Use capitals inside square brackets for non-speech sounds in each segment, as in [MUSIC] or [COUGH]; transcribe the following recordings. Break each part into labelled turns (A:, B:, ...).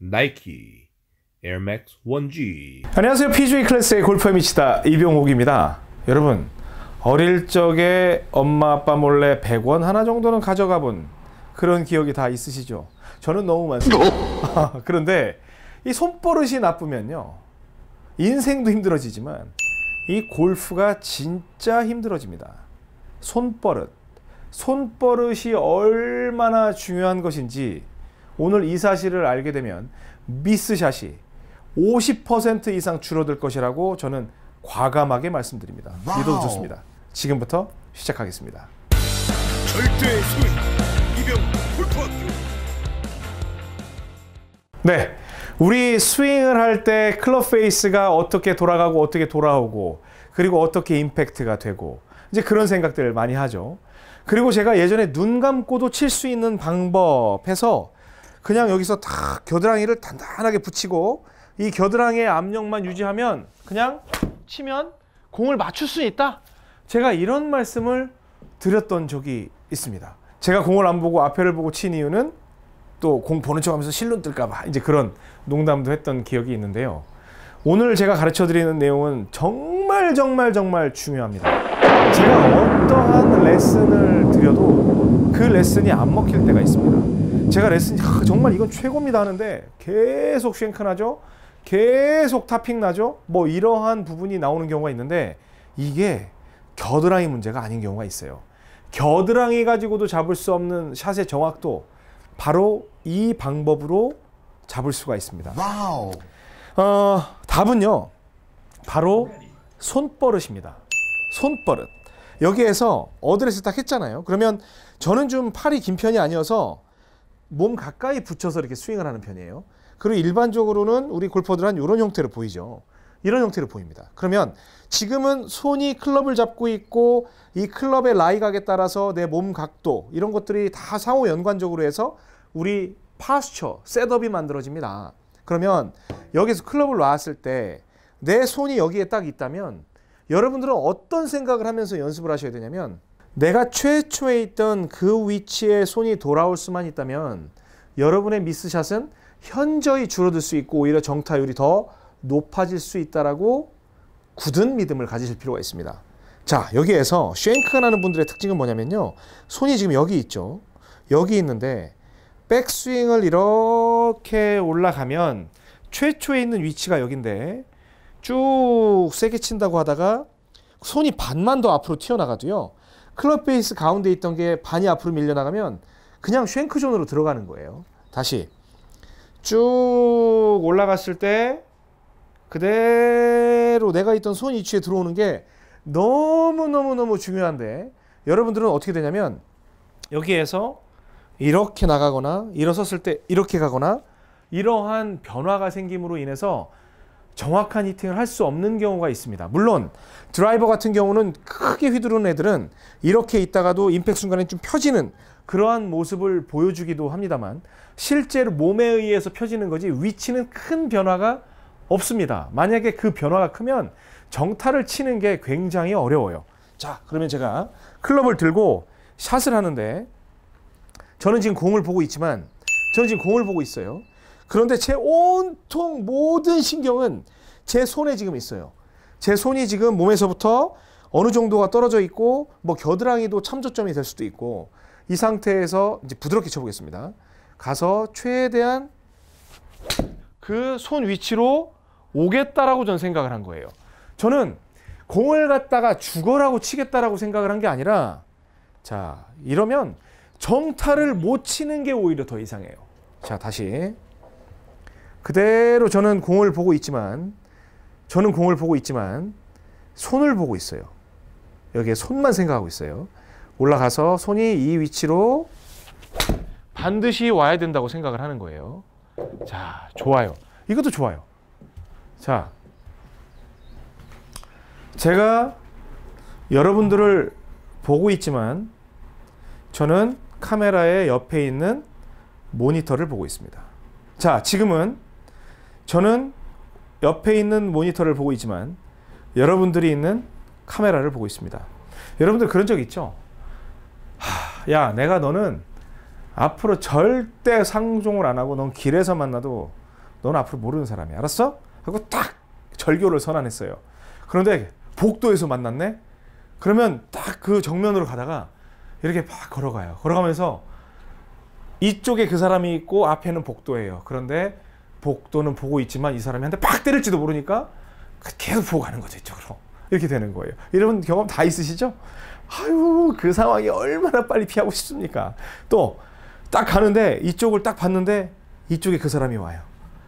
A: 나이키 에어맥스 1G 안녕하세요 PGA 클래스의 골프에 미치다 이병옥입니다 여러분 어릴 적에 엄마 아빠 몰래 100원 하나 정도는 가져가 본 그런 기억이 다 있으시죠 저는 너무 많습니다 [LAUGHS] 그런데 이 손버릇이 나쁘면요 인생도 힘들어지지만 이 골프가 진짜 힘들어집니다 손버릇 손버릇이 얼마나 중요한 것인지 오늘 이 사실을 알게 되면 미스샷이 50% 이상 줄어들 것이라고 저는 과감하게 말씀드립니다. 믿어도 좋습니다. 지금부터 시작하겠습니다. 절대의 소리 이병 네. 우리 스윙을 할 때 클럽 페이스가 어떻게 돌아가고 어떻게 돌아오고 그리고 어떻게 임팩트가 되고 이제 그런 생각들을 많이 하죠. 그리고 제가 예전에 눈 감고도 칠 수 있는 방법해서 그냥 여기서 다 겨드랑이를 단단하게 붙이고 이 겨드랑이의 압력만 유지하면 그냥 치면 공을 맞출 수 있다. 제가 이런 말씀을 드렸던 적이 있습니다. 제가 공을 안 보고 앞에를 보고 친 이유는 또 공 보는 척하면서 실눈 뜰까봐 이제 그런 농담도 했던 기억이 있는데요. 오늘 제가 가르쳐 드리는 내용은 정말 정말 정말 중요합니다. 제가 어떠한 레슨을 드려도 그 레슨이 안 먹힐 때가 있습니다. 제가 레슨 아, 정말 이건 최고입니다 하는데 계속 쉔크 나죠 계속 탑핑 나죠 뭐 이러한 부분이 나오는 경우가 있는데 이게 겨드랑이 문제가 아닌 경우가 있어요 겨드랑이 가지고도 잡을 수 없는 샷의 정확도 바로 이 방법으로 잡을 수가 있습니다 와우. 어, 답은요 바로 손버릇입니다 손버릇 여기에서 어드레스 딱 했잖아요 그러면 저는 좀 팔이 긴 편이 아니어서 몸 가까이 붙여서 이렇게 스윙을 하는 편이에요. 그리고 일반적으로는 우리 골퍼들은 이런 형태로 보이죠. 이런 형태로 보입니다. 그러면 지금은 손이 클럽을 잡고 있고 이 클럽의 라이각에 따라서 내 몸 각도 이런 것들이 다 상호 연관적으로 해서 우리 파스처, 셋업이 만들어집니다. 그러면 여기서 클럽을 놨을 때 내 손이 여기에 딱 있다면 여러분들은 어떤 생각을 하면서 연습을 하셔야 되냐면 내가 최초에 있던 그 위치에 손이 돌아올 수만 있다면 여러분의 미스샷은 현저히 줄어들 수 있고 오히려 정타율이 더 높아질 수 있다라고 굳은 믿음을 가지실 필요가 있습니다. 자 여기에서 쉔크가 나는 분들의 특징은 뭐냐면요. 손이 지금 여기 있죠. 여기 있는데 백스윙을 이렇게 올라가면 최초에 있는 위치가 여긴데 쭉 세게 친다고 하다가 손이 반만 더 앞으로 튀어나가도요. 클럽 베이스 가운데 있던 게 반이 앞으로 밀려나가면 그냥 쉔크 존으로 들어가는 거예요. 다시 쭉 올라갔을 때 그대로 내가 있던 손 위치에 들어오는 게 너무너무너무 중요한데 여러분들은 어떻게 되냐면 여기에서 이렇게 나가거나 일어섰을 때 이렇게 가거나 이러한 변화가 생김으로 인해서 정확한 히팅을 할 수 없는 경우가 있습니다. 물론 드라이버 같은 경우는 크게 휘두르는 애들은 이렇게 있다가도 임팩 트 순간에 좀 펴지는 그러한 모습을 보여주기도 합니다만 실제로 몸에 의해서 펴지는 거지 위치는 큰 변화가 없습니다. 만약에 그 변화가 크면 정타를 치는 게 굉장히 어려워요. 자, 그러면 제가 클럽을 들고 샷을 하는데 저는 지금 공을 보고 있지만 저는 지금 공을 보고 있어요. 그런데 제 온통 모든 신경은 제 손에 지금 있어요. 제 손이 지금 몸에서부터 어느 정도가 떨어져 있고 뭐 겨드랑이도 참조점이 될 수도 있고 이 상태에서 이제 부드럽게 쳐보겠습니다. 가서 최대한 그 손 위치로 오겠다라고 저는 생각을 한 거예요. 저는 공을 갖다가 죽어라고 치겠다라고 생각을 한 게 아니라 자 이러면 정타를 못 치는 게 오히려 더 이상해요. 자 다시 그대로 저는 공을 보고 있지만 저는 공을 보고 있지만 손을 보고 있어요. 여기에 손만 생각하고 있어요. 올라가서 손이 이 위치로 반드시 와야 된다고 생각을 하는 거예요. 자, 좋아요. 이것도 좋아요. 자, 제가 여러분들을 보고 있지만 저는 카메라의 옆에 있는 모니터를 보고 있습니다. 자, 지금은 저는 옆에 있는 모니터를 보고 있지만 여러분들이 있는 카메라를 보고 있습니다. 여러분들 그런 적 있죠? 하, 야, 내가 너는 앞으로 절대 상종을 안 하고 넌 길에서 만나도 넌 앞으로 모르는 사람이야. 알았어? 하고 딱 절교를 선언했어요. 그런데 복도에서 만났네? 그러면 딱 그 정면으로 가다가 이렇게 막 걸어가요. 걸어가면서 이쪽에 그 사람이 있고 앞에는 복도예요. 그런데 복도는 보고 있지만 이 사람이 한대팍 때릴지도 모르니까 계속 보고 가는 거죠 이쪽으로 이렇게 되는 거예요 여러분 경험 다 있으시죠? 아유 그 상황이 얼마나 빨리 피하고 싶습니까 또 딱 가는데 이쪽을 딱 봤는데 이쪽에 그 사람이 와요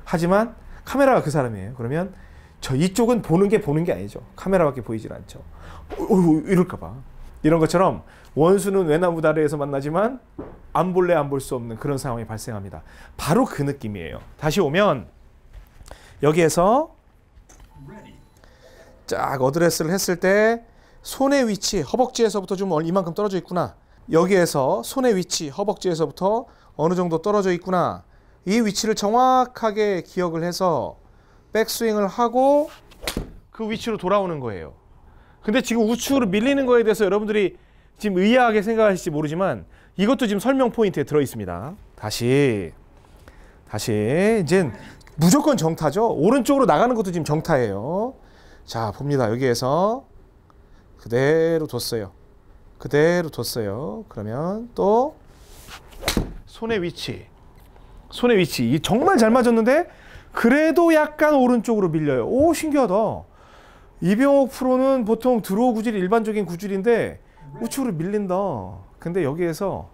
A: 하지만 카메라가 그 사람이에요 그러면 저 이쪽은 보는 게 보는 게 아니죠 카메라밖에 보이질 않죠 어, 어, 어 이럴까봐 이런 것처럼 원수는 외나무 다리에서 만나지만 안 볼래 안 볼 수 없는 그런 상황이 발생합니다. 바로 그 느낌이에요. 다시 오면 여기에서 쫙 어드레스를 했을 때 손의 위치 허벅지에서부터 좀 이만큼 떨어져 있구나. 여기에서 손의 위치 허벅지에서부터 어느 정도 떨어져 있구나. 이 위치를 정확하게 기억을 해서 백스윙을 하고 그 위치로 돌아오는 거예요. 근데 지금 우측으로 밀리는 거에 대해서 여러분들이 지금 의아하게 생각하실지 모르지만 이것도 지금 설명 포인트에 들어 있습니다. 다시 다시 이제 무조건 정타죠. 오른쪽으로 나가는 것도 지금 정타예요. 자 봅니다. 여기에서 그대로 뒀어요. 그대로 뒀어요. 그러면 또 손의 위치 손의 위치 정말 잘 맞았는데 그래도 약간 오른쪽으로 밀려요. 오 신기하다. 이병옥 프로는 보통 드로우 구질이 일반적인 구질인데 우측으로 밀린다. 근데 여기에서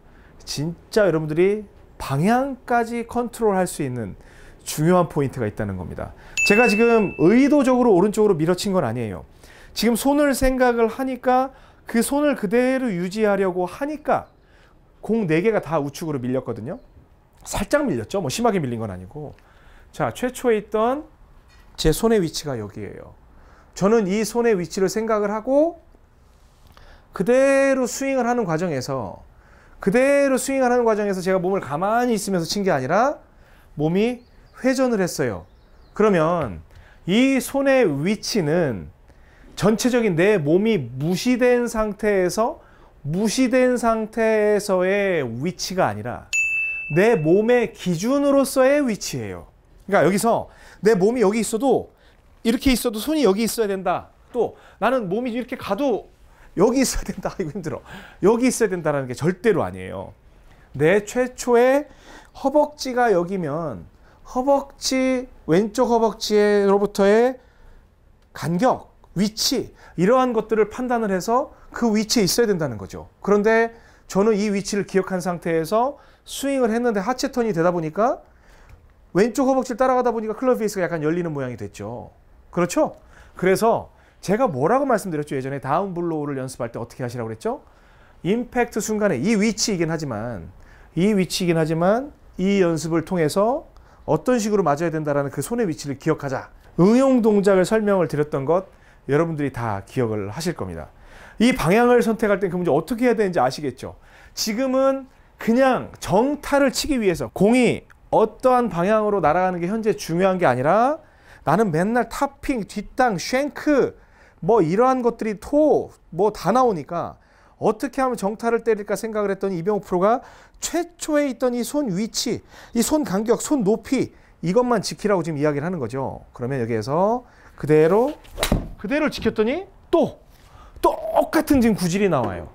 A: 진짜 여러분들이 방향까지 컨트롤할 수 있는 중요한 포인트가 있다는 겁니다. 제가 지금 의도적으로 오른쪽으로 밀어친 건 아니에요. 지금 손을 생각을 하니까 그 손을 그대로 유지하려고 하니까 공 4개가 다 우측으로 밀렸거든요. 살짝 밀렸죠. 뭐 심하게 밀린 건 아니고. 자, 최초에 있던 제 손의 위치가 여기에요. 저는 이 손의 위치를 생각을 하고 그대로 스윙을 하는 과정에서 그대로 스윙을 하는 과정에서 제가 몸을 가만히 있으면서 친 게 아니라 몸이 회전을 했어요. 그러면 이 손의 위치는 전체적인 내 몸이 무시된 상태에서 무시된 상태에서의 위치가 아니라 내 몸의 기준으로서의 위치예요. 그러니까 여기서 내 몸이 여기 있어도 이렇게 있어도 손이 여기 있어야 된다. 또 나는 몸이 이렇게 가도 여기 있어야 된다. [LAUGHS] 이거 힘들어. 여기 있어야 된다라는 게 절대로 아니에요. 내 최초의 허벅지가 여기면 허벅지 왼쪽 허벅지로부터의 간격, 위치 이러한 것들을 판단을 해서 그 위치에 있어야 된다는 거죠. 그런데 저는 이 위치를 기억한 상태에서 스윙을 했는데 하체 턴이 되다 보니까 왼쪽 허벅지를 따라가다 보니까 클럽 페이스가 약간 열리는 모양이 됐죠. 그렇죠? 그래서 제가 뭐라고 말씀드렸죠? 예전에 다운 블로우를 연습할 때 어떻게 하시라고 그랬죠? 임팩트 순간에 이 위치이긴 하지만 이 위치이긴 하지만 이 연습을 통해서 어떤 식으로 맞아야 된다라는 그 손의 위치를 기억하자. 응용 동작을 설명을 드렸던 것 여러분들이 다 기억을 하실 겁니다. 이 방향을 선택할 때 그 문제 어떻게 해야 되는지 아시겠죠? 지금은 그냥 정타를 치기 위해서 공이 어떠한 방향으로 날아가는 게 현재 중요한 게 아니라 나는 맨날 탑핑, 뒷땅, 쉔크 뭐 이러한 것들이 토 뭐 다 나오니까 어떻게 하면 정타를 때릴까 생각을 했더니 이병호 프로가 최초에 있던 이 손 위치, 이 손 간격, 손 높이 이것만 지키라고 지금 이야기를 하는 거죠. 그러면 여기에서 그대로 그대로 지켰더니 또 똑같은 지금 구질이 나와요.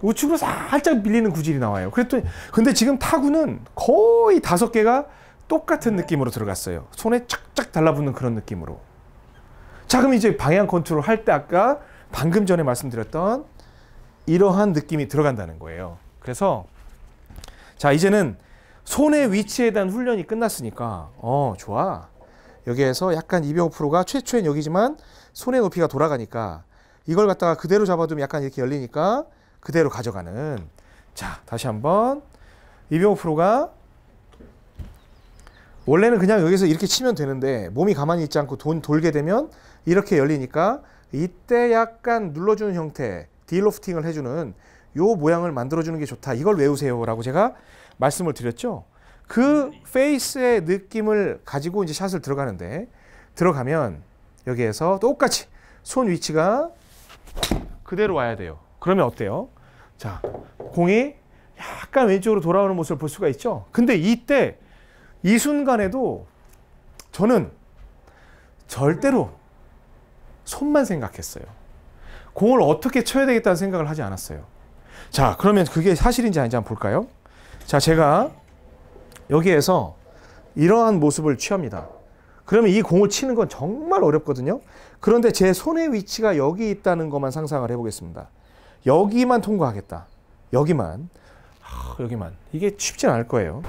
A: 우측으로 살짝 밀리는 구질이 나와요. 그랬더니 근데 지금 타구는 거의 다섯 개가 똑같은 느낌으로 들어갔어요. 손에 착착 달라붙는 그런 느낌으로. 자, 그럼 이제 방향 컨트롤 할 때 아까 방금 전에 말씀드렸던 이러한 느낌이 들어간다는 거예요. 그래서 자, 이제는 손의 위치에 대한 훈련이 끝났으니까 어, 좋아. 여기에서 약간 이병호 프로가 최초엔 여기지만 손의 높이가 돌아가니까 이걸 갖다가 그대로 잡아두면 약간 이렇게 열리니까 그대로 가져가는 자 다시 한번 이병호 프로가 원래는 그냥 여기서 이렇게 치면 되는데 몸이 가만히 있지 않고 돈 돌게 되면 이렇게 열리니까 이때 약간 눌러주는 형태 딜로프팅을 해주는 요 모양을 만들어주는 게 좋다. 이걸 외우세요. 라고 제가 말씀을 드렸죠. 그 페이스의 느낌을 가지고 이제 샷을 들어가는데 들어가면 여기에서 똑같이 손 위치가 그대로 와야 돼요. 그러면 어때요? 자, 공이 약간 왼쪽으로 돌아오는 모습을 볼 수가 있죠. 근데 이때 이 순간에도 저는 절대로 손만 생각했어요. 공을 어떻게 쳐야 되겠다는 생각을 하지 않았어요. 자, 그러면 그게 사실인지 아닌지 한번 볼까요? 자, 제가 여기에서 이러한 모습을 취합니다. 그러면 이 공을 치는 건 정말 어렵거든요. 그런데 제 손의 위치가 여기 있다는 것만 상상을 해보겠습니다. 여기만 통과하겠다. 여기만. 하, 여기만. 이게 쉽진 않을 거예요.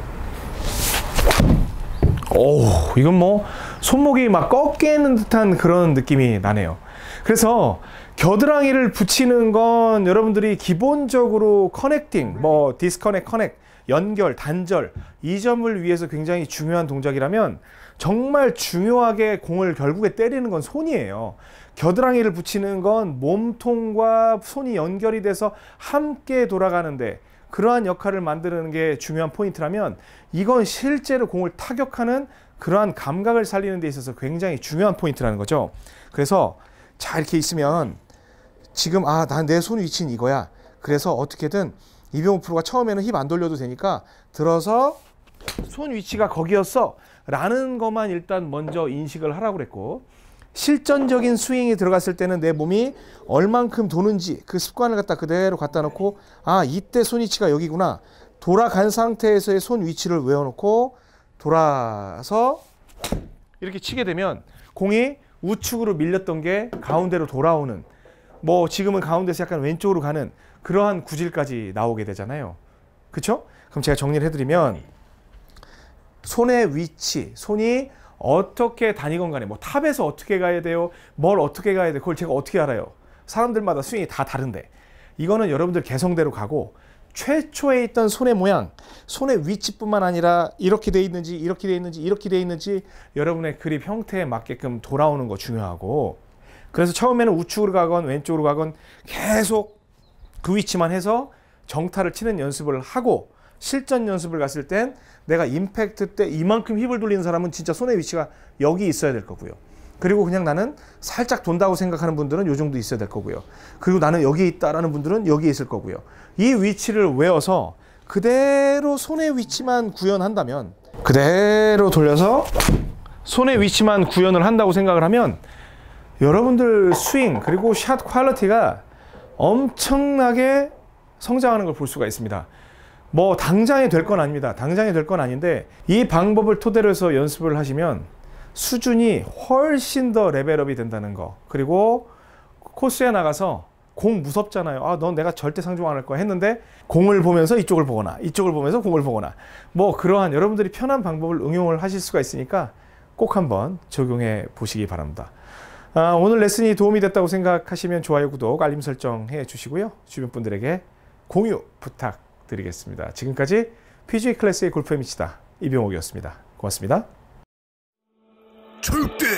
A: 오, 이건 뭐 손목이 막 꺾이는 듯한 그런 느낌이 나네요. 그래서 겨드랑이를 붙이는 건 여러분들이 기본적으로 커넥팅, 뭐 디스커넥, 커넥, 연결, 단절 이 점을 위해서 굉장히 중요한 동작이라면 정말 중요하게 공을 결국에 때리는 건 손이에요. 겨드랑이를 붙이는 건 몸통과 손이 연결이 돼서 함께 돌아가는데 그러한 역할을 만드는 게 중요한 포인트라면 이건 실제로 공을 타격하는 그러한 감각을 살리는 데 있어서 굉장히 중요한 포인트라는 거죠. 그래서 자 이렇게 있으면 지금 아난내손 위치는 이거야. 그래서 어떻게든 이병호 프로가 처음에는 힘안 돌려도 되니까 들어서 손 위치가 거기였어 라는 것만 일단 먼저 인식을 하라고 그랬고 실전적인 스윙이 들어갔을 때는 내 몸이 얼만큼 도는지 그 습관을 갖다 그대로 갖다 놓고 아 이때 손 위치가 여기구나 돌아간 상태에서의 손 위치를 외워놓고 돌아서 이렇게 치게 되면 공이 우측으로 밀렸던 게 가운데로 돌아오는 뭐 지금은 가운데서 약간 왼쪽으로 가는 그러한 구질까지 나오게 되잖아요. 그쵸 그럼 제가 정리를 해드리면 손의 위치, 손이 어떻게 다니건 간에 뭐 탑에서 어떻게 가야 돼요? 뭘 어떻게 가야 돼? 요 그걸 제가 어떻게 알아요? 사람들마다 스윙이 다 다른데 이거는 여러분들 개성대로 가고 최초에 있던 손의 모양, 손의 위치뿐만 아니라 이렇게 돼 있는지 이렇게 돼 있는지 이렇게 돼 있는지 여러분의 그립 형태에 맞게끔 돌아오는 거 중요하고 그래서 처음에는 우측으로 가건 왼쪽으로 가건 계속 그 위치만 해서 정타를 치는 연습을 하고 실전 연습을 갔을 땐 내가 임팩트 때 이만큼 힙을 돌리는 사람은 진짜 손의 위치가 여기 있어야 될 거고요. 그리고 그냥 나는 살짝 돈다고 생각하는 분들은 요 정도 있어야 될 거고요. 그리고 나는 여기 있다라는 분들은 여기 있을 거고요. 이 위치를 외워서 그대로 손의 위치만 구현한다면 그대로 돌려서 손의 위치만 구현을 한다고 생각을 하면 여러분들 스윙 그리고 샷 퀄리티가 엄청나게 성장하는 걸 볼 수가 있습니다. 뭐 당장에 될 건 아닙니다. 당장에 될 건 아닌데 이 방법을 토대로 해서 연습을 하시면 수준이 훨씬 더 레벨업이 된다는 거. 그리고 코스에 나가서 공 무섭잖아요. 아, 넌 내가 절대 상종 안 할 거야 했는데 공을 보면서 이쪽을 보거나 이쪽을 보면서 공을 보거나 뭐 그러한 여러분들이 편한 방법을 응용을 하실 수가 있으니까 꼭 한번 적용해 보시기 바랍니다. 아, 오늘 레슨이 도움이 됐다고 생각하시면 좋아요, 구독, 알림 설정 해 주시고요. 주변 분들에게 공유 부탁 드리겠습니다. 지금까지 p g 클래스의 골프에 미치다 이병옥이었습니다. 고맙습니다. 절대